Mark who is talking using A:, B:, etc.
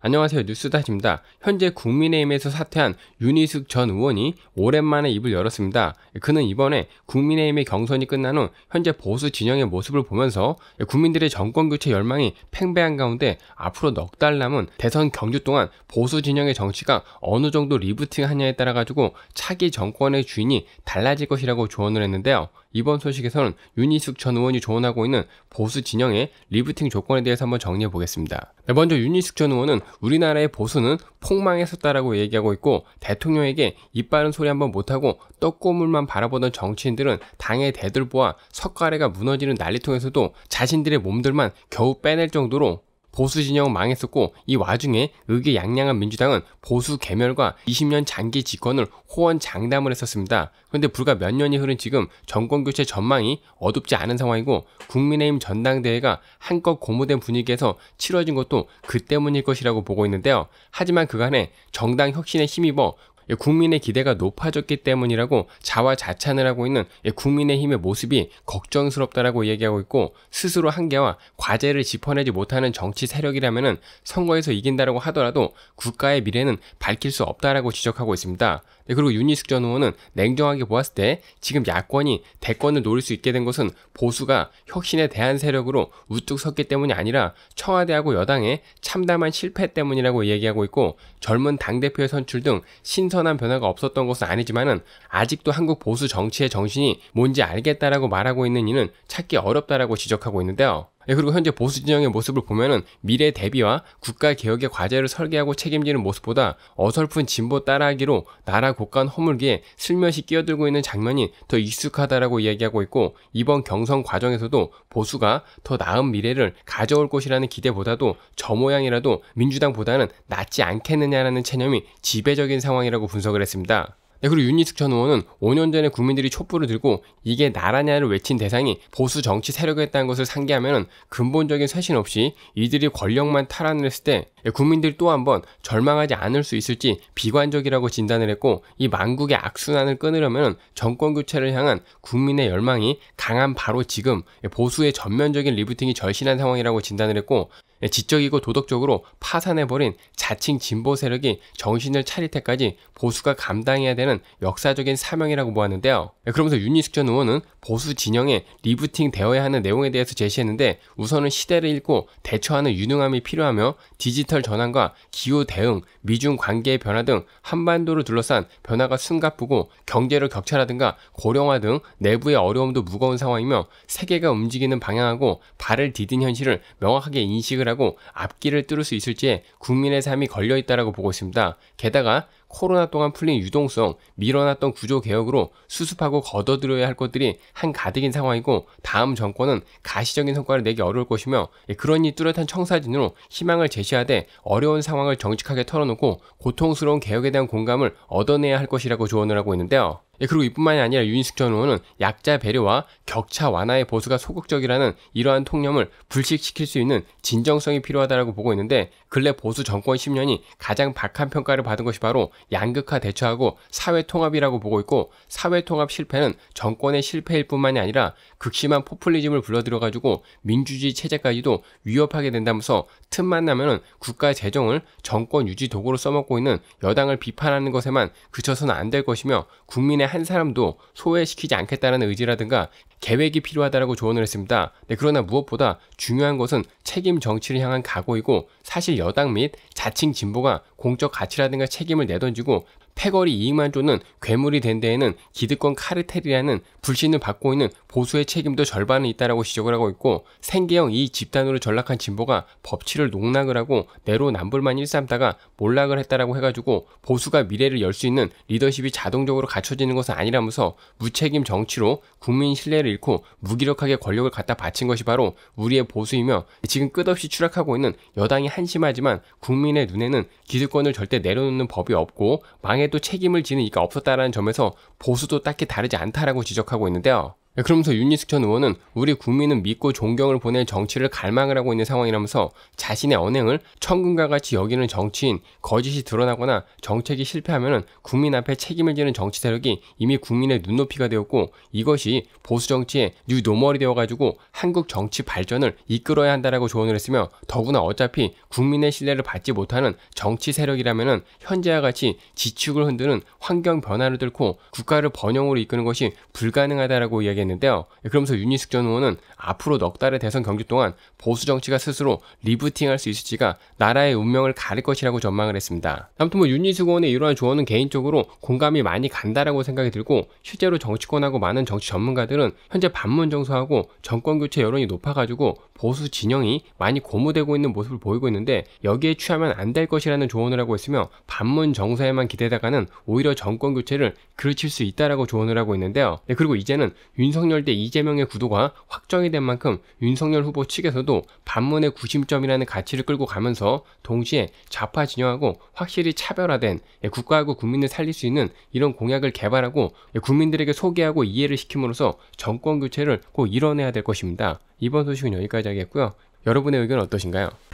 A: 안녕하세요 뉴스다입니다. 현재 국민의힘에서 사퇴한 윤희숙 전 의원이 오랜만에 입을 열었습니다. 그는 이번에 국민의힘의 경선이 끝난 후 현재 보수 진영의 모습을 보면서 국민들의 정권교체 열망이 팽배한 가운데 앞으로 넉 달 남은 대선 경주 동안 보수 진영의 정치가 어느 정도 리부팅하냐에 따라 가지고 차기 정권의 주인이 달라질 것이라고 조언을 했는데요. 이번 소식에서는 윤희숙 전 의원이 조언하고 있는 보수 진영의 리부팅 조건에 대해서 한번 정리해 보겠습니다. 네, 먼저 윤희숙 전 의원은 우리나라의 보수는 폭망했었다라고 얘기하고 있고 대통령에게 입빠른 소리 한번 못하고 떡고물만 바라보던 정치인들은 당의 대들보와 석가래가 무너지는 난리통에서도 자신들의 몸들만 겨우 빼낼 정도로 보수 진영은 망했었고 이 와중에 의기양양한 민주당은 보수 개멸과 20년 장기 집권을 호언 장담을 했었습니다. 그런데 불과 몇 년이 흐른 지금 정권 교체 전망이 어둡지 않은 상황이고 국민의힘 전당대회가 한껏 고무된 분위기에서 치러진 것도 그 때문일 것이라고 보고 있는데요. 하지만 그간에 정당 혁신에 힘입어 예, 국민의 기대가 높아졌기 때문이라고 자화자찬을 하고 있는 예, 국민의힘의 모습이 걱정스럽다라고 얘기하고 있고 스스로 한계와 과제를 짚어내지 못하는 정치 세력이라면 선거에서 이긴다라고 하더라도 국가의 미래는 밝힐 수 없다라고 지적하고 있습니다. 네, 그리고 윤희숙 전 의원은 냉정하게 보았을 때 지금 야권이 대권을 노릴 수 있게 된 것은 보수가 혁신에 대한 세력으로 우뚝 섰기 때문이 아니라 청와대하고 여당의 참담한 실패 때문이라고 얘기하고 있고 젊은 당대표의 선출 등 신선 신선한 변화가 없었던 것은 아니지만은 아직도 한국 보수 정치의 정신이 뭔지 알겠다라고 말하고 있는 이는 찾기 어렵다라고 지적하고 있는데요. 예, 그리고 현재 보수 진영의 모습을 보면은 미래 대비와 국가 개혁의 과제를 설계하고 책임지는 모습보다 어설픈 진보 따라하기로 나라 곳간 허물기에 슬며시 끼어들고 있는 장면이 더 익숙하다라고 이야기하고 있고 이번 경선 과정에서도 보수가 더 나은 미래를 가져올 것이라는 기대보다도 저 모양이라도 민주당보다는 낫지 않겠느냐라는 체념이 지배적인 상황이라고 분석을 했습니다. 네, 그리고 윤희숙 전 의원은 5년 전에 국민들이 촛불을 들고 이게 나라냐를 외친 대상이 보수 정치 세력이었다는 것을 상기하면 근본적인 쇄신 없이 이들이 권력만 탈환을 했을 때 예, 국민들이 또 한 번 절망하지 않을 수 있을지 비관적이라고 진단을 했고 이만국의 악순환을 끊으려면 정권 교체를 향한 국민의 열망이 강한 바로 지금 예, 보수의 전면적인 리부팅이 절실한 상황이라고 진단을 했고 예, 지적이고 도덕적으로 파산해버린 자칭 진보 세력이 정신을 차릴 때까지 보수가 감당해야 되는 역사적인 사명이라고 보았는데요. 예, 그러면서 윤희숙 전 의원은 보수 진영에 리부팅 되어야 하는 내용에 대해서 제시했는데 우선은 시대를 읽고 대처하는 유능함이 필요하며 디지털 전환과 기후 대응, 미중 관계의 변화 등 한반도를 둘러싼 변화가 숨가쁘고 경제를 격차라든가 고령화 등 내부의 어려움도 무거운 상황이며 세계가 움직이는 방향하고 발을 디딘 현실을 명확하게 인식을 해결하고 앞길을 뚫을 수 있을지에 국민의 삶이 걸려있다라고 보고 있습니다. 게다가 코로나 동안 풀린 유동성, 밀어놨던 구조 개혁으로 수습하고 걷어들여야 할 것들이 한가득인 상황이고 다음 정권은 가시적인 성과를 내기 어려울 것이며 예, 그러니 뚜렷한 청사진으로 희망을 제시하되 어려운 상황을 정직하게 털어놓고 고통스러운 개혁에 대한 공감을 얻어내야 할 것이라고 조언을 하고 있는데요. 예, 그리고 이뿐만이 아니라 유인숙 전 의원은 약자 배려와 격차 완화의 보수가 소극적이라는 이러한 통념을 불식시킬 수 있는 진정성이 필요하다고 보고 있는데 근래 보수 정권 10년이 가장 박한 평가를 받은 것이 바로 양극화 대처하고 사회 통합이라고 보고 있고 사회 통합 실패는 정권의 실패일 뿐만이 아니라 극심한 포퓰리즘을 불러들여 가지고 민주주의 체제까지도 위협하게 된다면서 틈만 나면은 국가 재정을 정권 유지 도구로 써먹고 있는 여당을 비판하는 것에만 그쳐서는 안 될 것이며 국민의 한 사람도 소외시키지 않겠다는 의지라든가 계획이 필요하다라고 조언을 했습니다. 네, 그러나 무엇보다 중요한 것은 책임 정치를 향한 각오이고 사실 여당 및 자칭 진보가 공적 가치라든가 책임을 내던지고 패거리 이익만 조는 괴물이 된 데에는 기득권 카르텔이라는 불신을 받고 있는 보수의 책임도 절반은 있다라고 지적을 하고 있고 생계형 이익 집단으로 전락한 진보가 법치를 농락을 하고 내로남불만 일삼다가 몰락을 했다라고 해가지고 보수가 미래를 열 수 있는 리더십이 자동적으로 갖춰지는 것은 아니라면서 무책임 정치로 국민 신뢰를 잃고 무기력하게 권력을 갖다 바친 것이 바로 우리의 보수이며 지금 끝없이 추락하고 있는 여당이 한심하지만 국민의 눈에는 기득권을 절대 내려놓는 법이 없고 망해 또 책임을 지는 이가 없었다라는 점에서 보수도 딱히 다르지 않다라고 지적하고 있는데요. 예, 그러면서 윤희숙 전 의원은 우리 국민은 믿고 존경을 보낼 정치를 갈망을 하고 있는 상황이라면서 자신의 언행을 천금과 같이 여기는 정치인 거짓이 드러나거나 정책이 실패하면 국민 앞에 책임을 지는 정치 세력이 이미 국민의 눈높이가 되었고 이것이 보수 정치의 뉴노멀이 되어가지고 한국 정치 발전을 이끌어야 한다라고 조언을 했으며 더구나 어차피 국민의 신뢰를 받지 못하는 정치 세력이라면 현재와 같이 지축을 흔드는 환경 변화를 뚫고 국가를 번영으로 이끄는 것이 불가능하다라고 이야기했는데 했는데요. 그러면서 윤희숙 전 의원은 앞으로 넉 달의 대선 경기 동안 보수 정치가 스스로 리부팅할 수 있을지가 나라의 운명을 가릴 것이라고 전망을 했습니다. 아무튼 뭐 윤희숙 의원의 이러한 조언은 개인적으로 공감이 많이 간다라고 생각이 들고 실제로 정치권하고 많은 정치 전문가들은 현재 반문 정서하고 정권 교체 여론이 높아가지고 보수 진영이 많이 고무되고 있는 모습을 보이고 있는데 여기에 취하면 안 될 것이라는 조언을 하고 있으며 반문 정서에만 기대다가는 오히려 정권 교체를 그르칠 수 있다라고 조언을 하고 있는데요. 네, 그리고 이제는 윤석 윤석열 대 이재명의 구도가 확정이 된 만큼 윤석열 후보 측에서도 반문의 구심점이라는 가치를 끌고 가면서 동시에 좌파 진영하고 확실히 차별화된 예, 국가하고 국민을 살릴 수 있는 이런 공약을 개발하고 예, 국민들에게 소개하고 이해를 시킴으로써 정권 교체를 꼭 이뤄내야 될 것입니다. 이번 소식은 여기까지 하겠고요. 여러분의 의견 어떠신가요?